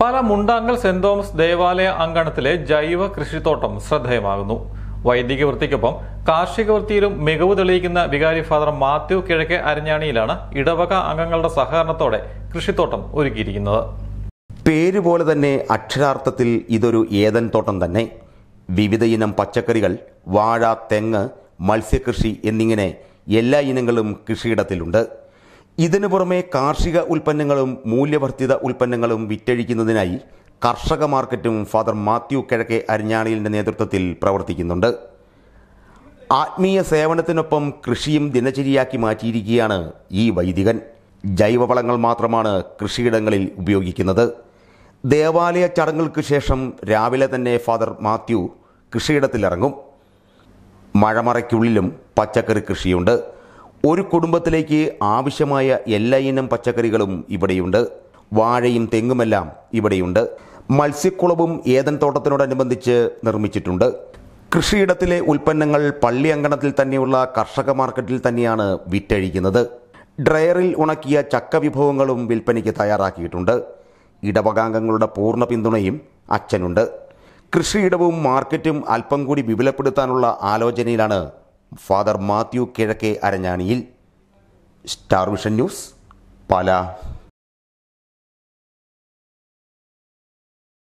പല മുണ്ടാങ്കൽ saint Thomas ദേവാലയ അങ്കണത്തിലെ ജൈവ കൃഷിത്തോട്ടം ശ്രദ്ധേയമാകുന്നു വൈദിക വൃത്തിക്കൊപ്പം കാർഷിക വൃത്തിയിലും മികവ് തെളിയിക്കുന്ന വികാരി ഫാദർ മാത്യു കിഴക്കെ അരഞ്ഞാണിയിലാണ് ഇടവക അംഗങ്ങളുടെ സഹകരണത്തോടെ കൃഷിത്തോട്ടം ഒരുക്കിയിരിക്കുന്നത് പേര് പോലെ തന്നെ അക്ഷരാർത്ഥത്തിൽ ഇതൊരു ഏതൻ തോട്ടം തന്നെ വിവിധ ഇനം പച്ചക്കറികൾ വാഴ തെങ്ങ് മത്സ്യകൃഷി എന്നിങ്ങനെ എല്ലാ ഇനങ്ങളും കൃഷിയിടത്തിലുണ്ട് ഇതിനു പുറമെ കാർഷിക ഉൽപ്പന്നങ്ങളും മൂല്യവർദ്ധിത ഉൽപ്പന്നങ്ങളും വിറ്റഴിക്കുന്നതിനായി കർഷക മാർക്കറ്റും ഫാദർ മാത്യു കിഴക്കെ അരിഞ്ഞാണിലിൻ്റെ നേതൃത്വത്തിൽ പ്രവർത്തിക്കുന്നുണ്ട് ആത്മീയ സേവനത്തിനൊപ്പം കൃഷിയും ദിനചര്യയാക്കി മാറ്റിയിരിക്കുകയാണ് ഈ വൈദികൻ ജൈവവളങ്ങൾ മാത്രമാണ് കൃഷിയിടങ്ങളിൽ ഉപയോഗിക്കുന്നത് ദേവാലയ ചടങ്ങുകൾക്ക് ശേഷം രാവിലെ തന്നെ ഫാദർ മാത്യു കൃഷിയിടത്തിലിറങ്ങും മഴമറയ്ക്കുള്ളിലും പച്ചക്കറി കൃഷിയുണ്ട് ഒരു കുടുംബത്തിലേക്ക് ആവശ്യമായ എല്ലാ ഇനം പച്ചക്കറികളും ഇവിടെയുണ്ട് വാഴയും തെങ്ങുമെല്ലാം ഇവിടെയുണ്ട് മത്സ്യക്കുളവും ഏതൻ തോട്ടത്തിനോടനുബന്ധിച്ച് നിർമ്മിച്ചിട്ടുണ്ട് കൃഷിയിടത്തിലെ ഉൽപ്പന്നങ്ങൾ പള്ളി അങ്കണത്തിൽ തന്നെയുള്ള കർഷക മാർക്കറ്റിൽ തന്നെയാണ് വിറ്റഴിക്കുന്നത് ഡ്രയറിൽ ഉണക്കിയ ചക്ക വിഭവങ്ങളും വിൽപ്പനയ്ക്ക് തയ്യാറാക്കിയിട്ടുണ്ട് ഇടവകാംഗങ്ങളുടെ പൂർണ്ണ പിന്തുണയും അച്ഛനുണ്ട് കൃഷിയിടവും മാർക്കറ്റും അല്പം കൂടി വിപുലപ്പെടുത്താനുള്ള ആലോചനയിലാണ് father Mathew Kizhakke Aranjaniyil star vision news Pala